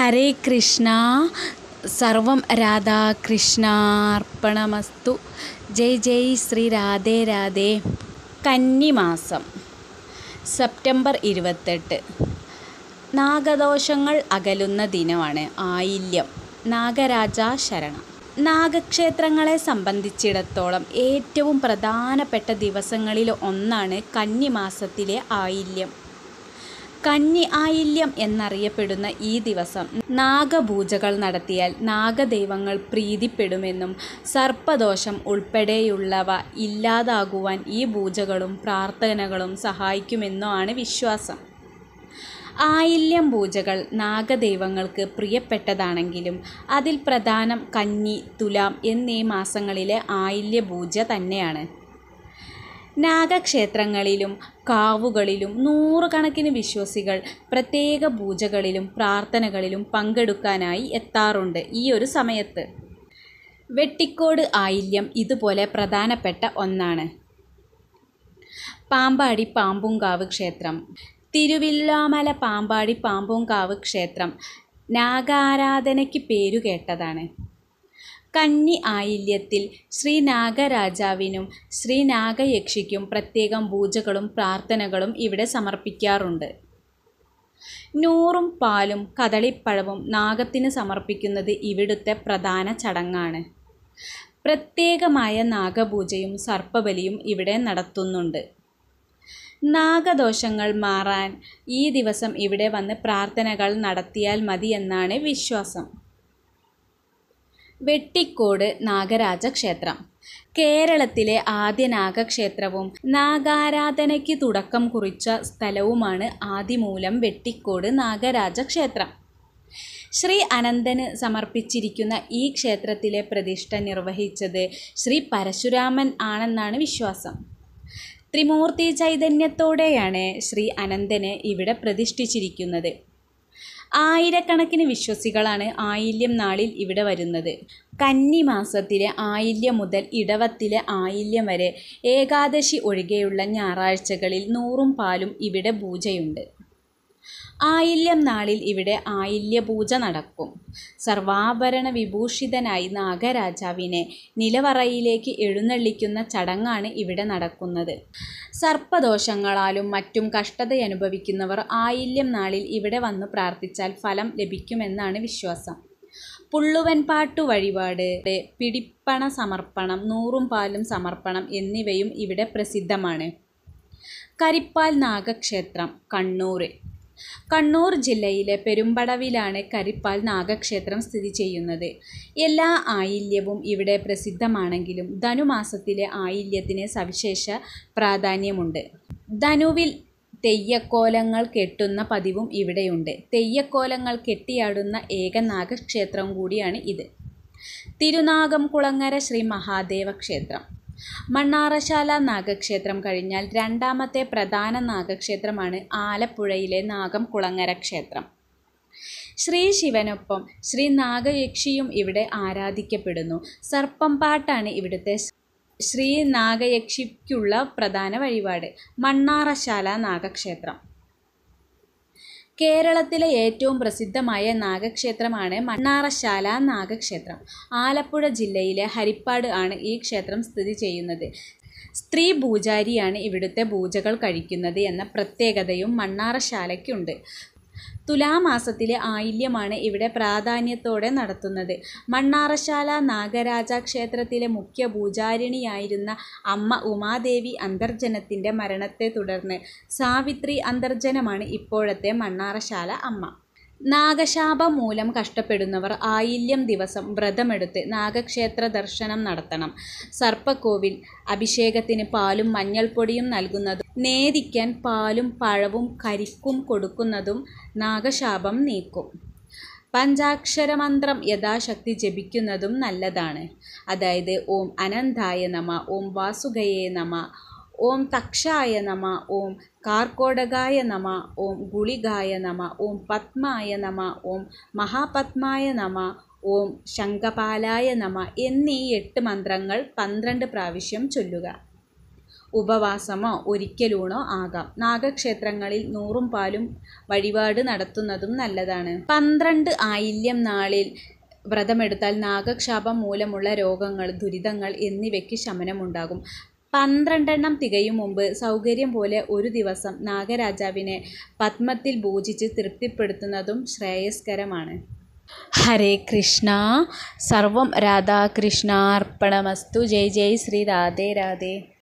ഹരേ കൃഷ്ണ സർവം രാധാകൃഷ്ണാർപ്പണമസ്തു ജയ് ജയ് ശ്രീ രാധേ രാധേ കന്നിമാസം സെപ്റ്റംബർ ഇരുപത്തെട്ട് നാഗദോഷങ്ങൾ അകലുന്ന ദിനമാണ് ആയില്യം നാഗരാജ ശരണം നാഗക്ഷേത്രങ്ങളെ സംബന്ധിച്ചിടത്തോളം ഏറ്റവും പ്രധാനപ്പെട്ട ദിവസങ്ങളിൽ ഒന്നാണ് കന്നിമാസത്തിലെ ആയില്യം കന്നി ആയില്യം എന്നറിയപ്പെടുന്ന ഈ ദിവസം നാഗപൂജകൾ നടത്തിയാൽ നാഗദൈവങ്ങൾ പ്രീതിപ്പെടുമെന്നും സർപ്പദോഷം ഉൾപ്പെടെയുള്ളവ ഇല്ലാതാകുവാൻ ഈ പൂജകളും പ്രാർത്ഥനകളും സഹായിക്കുമെന്നുമാണ് വിശ്വാസം ആയില്യം പൂജകൾ നാഗദൈവങ്ങൾക്ക് പ്രിയപ്പെട്ടതാണെങ്കിലും അതിൽ പ്രധാനം കന്നി തുലാം എന്നീ മാസങ്ങളിലെ ആയില്യ പൂജ തന്നെയാണ് നാഗക്ഷേത്രങ്ങളിലും കാവുകളിലും നൂറുകണക്കിന് വിശ്വാസികൾ പ്രത്യേക പൂജകളിലും പ്രാർത്ഥനകളിലും പങ്കെടുക്കാനായി എത്താറുണ്ട് ഈ ഒരു സമയത്ത് വെട്ടിക്കോട് ആയില്യം ഇതുപോലെ പ്രധാനപ്പെട്ട ഒന്നാണ് പാമ്പാടി പാമ്പുങ്കാവ് ക്ഷേത്രം തിരുവില്ലാമല പാമ്പാടി പാമ്പുങ്കാവ് ക്ഷേത്രം നാഗാരാധനയ്ക്ക് പേരുകേട്ടതാണ് കന്നി ആയില്യത്തിൽ ശ്രീനാഗരാജാവിനും ശ്രീനാഗയക്ഷിക്കും പ്രത്യേകം പൂജകളും പ്രാർത്ഥനകളും ഇവിടെ സമർപ്പിക്കാറുണ്ട് നൂറും പാലും കദളിപ്പഴവും നാഗത്തിന് സമർപ്പിക്കുന്നത് ഇവിടുത്തെ പ്രധാന ചടങ്ങാണ് പ്രത്യേകമായ നാഗപൂജയും സർപ്പബലിയും ഇവിടെ നടത്തുന്നുണ്ട് നാഗദോഷങ്ങൾ മാറാൻ ഈ ദിവസം ഇവിടെ വന്ന് പ്രാർത്ഥനകൾ നടത്തിയാൽ മതിയെന്നാണ് വിശ്വാസം വെട്ടിക്കോട് നാഗരാജ ക്ഷേത്രം കേരളത്തിലെ ആദ്യ നാഗക്ഷേത്രവും നാഗാരാധനയ്ക്ക് തുടക്കം കുറിച്ച സ്ഥലവുമാണ് ആദിമൂലം വെട്ടിക്കോട് നാഗരാജ ക്ഷേത്രം ശ്രീ അനന്തന് സമർപ്പിച്ചിരിക്കുന്ന ഈ ക്ഷേത്രത്തിലെ പ്രതിഷ്ഠ നിർവഹിച്ചത് ശ്രീ പരശുരാമൻ ആണെന്നാണ് വിശ്വാസം ത്രിമൂർത്തി ചൈതന്യത്തോടെയാണ് ശ്രീ അനന്തന് ഇവിടെ പ്രതിഷ്ഠിച്ചിരിക്കുന്നത് ആയിരക്കണക്കിന് വിശ്വസികളാണ് ആയില്യം നാളിൽ ഇവിടെ വരുന്നത് കന്നി മാസത്തിലെ ആയില്യം മുതൽ ഇടവത്തിലെ ആയില്യം വരെ ഏകാദശി ഒഴികെയുള്ള ഞായറാഴ്ചകളിൽ നൂറും പാലും ഇവിടെ പൂജയുണ്ട് ആയില്യം നാളിൽ ഇവിടെ ആയില്യപൂജ നടക്കും സർവാഭരണ വിഭൂഷിതനായി നാഗരാജാവിനെ നിലവറയിലേക്ക് എഴുന്നള്ളിക്കുന്ന ചടങ്ങാണ് ഇവിടെ നടക്കുന്നത് സർപ്പദോഷങ്ങളാലും മറ്റും കഷ്ടതയനുഭവിക്കുന്നവർ ആയില്യം നാളിൽ ഇവിടെ വന്ന് പ്രാർത്ഥിച്ചാൽ ഫലം ലഭിക്കുമെന്നാണ് വിശ്വാസം പുള്ളുവൻപാട്ടു വഴിപാട് പിടിപ്പണ സമർപ്പണം നൂറും പാലും സമർപ്പണം എന്നിവയും ഇവിടെ പ്രസിദ്ധമാണ് കരിപ്പാൽ നാഗക്ഷേത്രം കണ്ണൂർ കണ്ണൂർ ജില്ലയിലെ പെരുമ്പടവിലാണ് കരിപ്പാൽ നാഗക്ഷേത്രം സ്ഥിതി ചെയ്യുന്നത് എല്ലാ ആയില്യവും ഇവിടെ പ്രസിദ്ധമാണെങ്കിലും ധനുമാസത്തിലെ ആയില്യത്തിന് സവിശേഷ പ്രാധാന്യമുണ്ട് ധനുവിൽ തെയ്യക്കോലങ്ങൾ കെട്ടുന്ന പതിവും ഇവിടെയുണ്ട് തെയ്യക്കോലങ്ങൾ കെട്ടിയാടുന്ന ഏക നാഗക്ഷേത്രം കൂടിയാണ് ഇത് തിരുനാഗം കുളങ്ങര ശ്രീ മഹാദേവ ക്ഷേത്രം മണ്ണാറശാല നാഗക്ഷേത്രം കഴിഞ്ഞാൽ രണ്ടാമത്തെ പ്രധാന നാഗക്ഷേത്രമാണ് ആലപ്പുഴയിലെ നാഗം കുളങ്ങര ക്ഷേത്രം ശ്രീ ശിവനൊപ്പം ശ്രീ നാഗയക്ഷിയും ഇവിടെ ആരാധിക്കപ്പെടുന്നു സർപ്പം പാട്ടാണ് ഇവിടുത്തെ ശ്രീ നാഗയക്ഷിക്കുള്ള പ്രധാന വഴിപാട് മണ്ണാറശാല നാഗക്ഷേത്രം കേരളത്തിലെ ഏറ്റവും പ്രസിദ്ധമായ നാഗക്ഷേത്രമാണ് മണ്ണാറശാല നാഗക്ഷേത്രം ആലപ്പുഴ ജില്ലയിലെ ഹരിപ്പാട് ആണ് ഈ ക്ഷേത്രം സ്ഥിതി ചെയ്യുന്നത് സ്ത്രീ പൂജാരിയാണ് ഇവിടുത്തെ പൂജകൾ കഴിക്കുന്നത് എന്ന പ്രത്യേകതയും മണ്ണാറശാലയ്ക്കുണ്ട് തുലാമാസത്തിലെ ആയില്യമാണ് ഇവിടെ പ്രാധാന്യത്തോടെ നടത്തുന്നത് മണ്ണാറശാല നാഗരാജ ക്ഷേത്രത്തിലെ മുഖ്യ പൂജാരിണിയായിരുന്ന അമ്മ ഉമാദേവി അന്തർജനത്തിൻ്റെ മരണത്തെ തുടർന്ന് സാവിത്രി അന്തർജനമാണ് ഇപ്പോഴത്തെ മണ്ണാറശാല അമ്മ നാഗശാപം മൂലം കഷ്ടപ്പെടുന്നവർ ആയില്യം ദിവസം വ്രതമെടുത്ത് നാഗക്ഷേത്ര ദർശനം നടത്തണം സർപ്പക്കോവിൽ അഭിഷേകത്തിന് പാലും മഞ്ഞൾപ്പൊടിയും നൽകുന്നത് നേദിക്കാൻ പാലും പഴവും കരിക്കും കൊടുക്കുന്നതും നാഗശാപം നീക്കും പഞ്ചാക്ഷര മന്ത്രം യഥാശക്തി ജപിക്കുന്നതും നല്ലതാണ് അതായത് ഓം അനന്തായ നമ ഓം വാസുകയേ നമ ഓം തക്ഷായ നമ ഓം കാർക്കോടകായ നമ ഓം ഗുളികായ നമ ഓം പത്മായ നമ ഓം മഹാപത്മായ നമ ഓം ശങ്കപാലായ നമ എന്നീ എട്ട് മന്ത്രങ്ങൾ പന്ത്രണ്ട് പ്രാവശ്യം ചൊല്ലുക ഉപവാസമോ ഒരിക്കലൂണോ ആകാം നാഗക്ഷേത്രങ്ങളിൽ നൂറും പാലും വഴിപാട് നടത്തുന്നതും നല്ലതാണ് പന്ത്രണ്ട് ആയില്യം നാളിൽ വ്രതമെടുത്താൽ നാഗക്ഷാപം മൂലമുള്ള രോഗങ്ങൾ ദുരിതങ്ങൾ എന്നിവയ്ക്ക് ശമനമുണ്ടാകും പന്ത്രണ്ടെണ്ണം തികയും മുമ്പ് സൗകര്യം പോലെ ഒരു ദിവസം നാഗരാജാവിനെ പത്മത്തിൽ പൂജിച്ച് തൃപ്തിപ്പെടുത്തുന്നതും ശ്രേയസ്കരമാണ് ഹരേ കൃഷ്ണ സർവം രാധാകൃഷ്ണാർപ്പണമസ്തു ജയ് ജയ് ശ്രീ രാധേ രാധേ